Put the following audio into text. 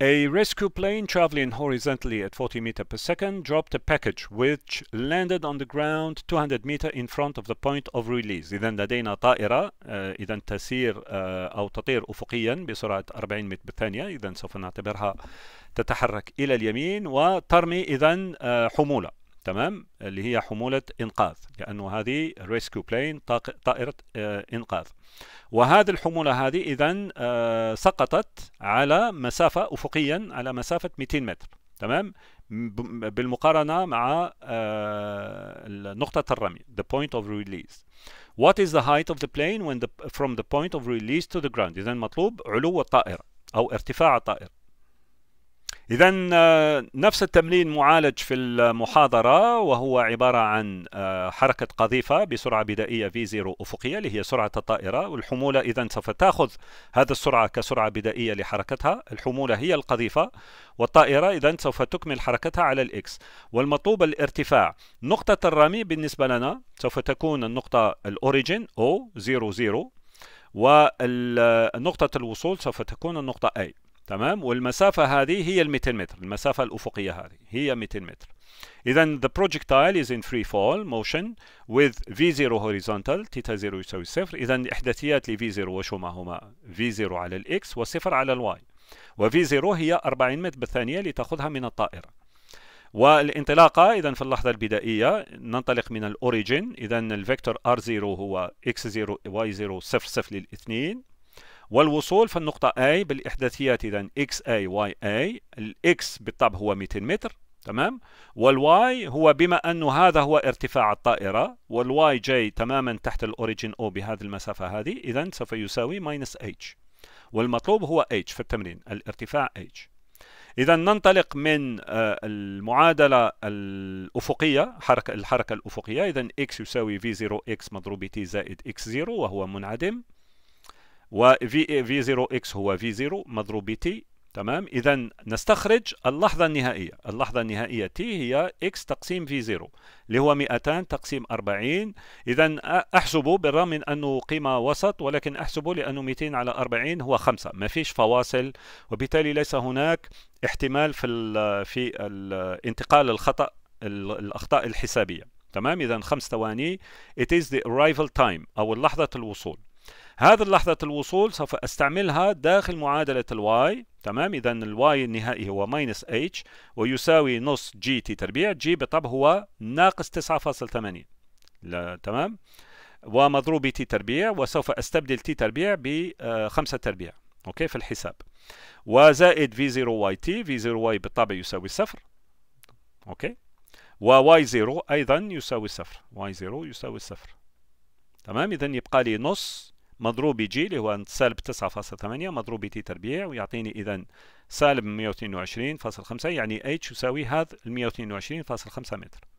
A rescue plane traveling horizontally at 40 meter per second dropped a package which landed on the ground 200 meter in front of the point of release. إذا لدينا طائرة إذا تسير أو تطير أفقيا بسرعة 40 متر بالثانية إذا سوف نعتبرها تتحرك إلى اليمين وترمي إذا حمولة تمام اللي هي حمولة إنقاذ لأنه هذه ريسكيو بلين طائرة آه، إنقاذ وهذه الحمولة هذه إذا آه، سقطت على مسافة أفقيا على مسافة 200 متر تمام بالمقارنة مع آه، نقطة الرمي the point of release what is the height of the plane when the, from the point of release to the ground إذا مطلوب علو الطائرة أو ارتفاع الطائرة إذا آه، نفس التمرين معالج في المحاضرة وهو عبارة عن آه، حركة قذيفة بسرعة في زيرو أفقية اللي هي سرعة الطائرة والحمولة إذا سوف تأخذ هذا السرعة كسرعة بدائية لحركتها الحمولة هي القذيفة والطائرة إذا سوف تكمل حركتها على الإكس والمطلوب الارتفاع نقطة الرمي بالنسبة لنا سوف تكون النقطة زيرو زيرو ونقطة الوصول سوف تكون النقطة A تمام والمسافة هذه هي ال 200 متر المسافة الأفقية هذه هي 200 متر إذا the projectile is in free fall motion with V0 horizontal تيتا 0 يساوي صفر إذا إحداثيات ل V0 وشو ما هما V0 على الإكس وصفر على الواي و V0 هي 40 متر بالثانية لتأخذها من الطائرة والانطلاقة إذا في اللحظة البدائية ننطلق من الأوريجين إذا الفيكتور R0 هو X0 Y0 صفر صفر للاثنين والوصول في النقطة A بالإحداثيات إذا X A Y A X بالطبع هو 200 متر تمام والواي هو بما أنه هذا هو ارتفاع الطائرة والواي جاي تماما تحت الأوريجين O بهذه المسافة هذه إذا سوف يساوي ماينس H والمطلوب هو H في التمرين الارتفاع H إذا ننطلق من آه، المعادلة الأفقية حركة الحركة الأفقية إذا x يساوي v0 x مضروب t زائد x0 وهو منعدم و في 0 اكس هو في 0 مضروب بتي تمام اذا نستخرج اللحظه النهائيه اللحظه النهائيه تي هي اكس تقسيم في 0 اللي هو 200 تقسيم 40 اذا احسبه بالرغم من انه قيمه وسط ولكن احسبه لانه 200 على 40 هو 5 ما فيش فواصل وبالتالي ليس هناك احتمال في في انتقال الخطا الاخطاء الحسابيه تمام اذا 5 ثواني it is the arrival time او لحظه الوصول هذه اللحظة الوصول سوف أستعملها داخل معادلة الواي تمام إذا الواي النهائي هو ماينس اتش ويساوي نص جي تي تربيع جي بالطبع هو ناقص 9.8 تمام ومضروب تي تربيع وسوف أستبدل تي تربيع بخمسة آه، تربيع أوكي في الحساب وزائد في 0 واي تي في 0 واي بالطبع يساوي صفر أوكي وواي 0 أيضا يساوي صفر واي 0 يساوي صفر تمام إذا يبقى لي نص مضروب جي اللي هو سالب 9.8 مضروب تي تربيع ويعطيني إذا سالب 122.5 يعني اتش يساوي هذا 122.5 متر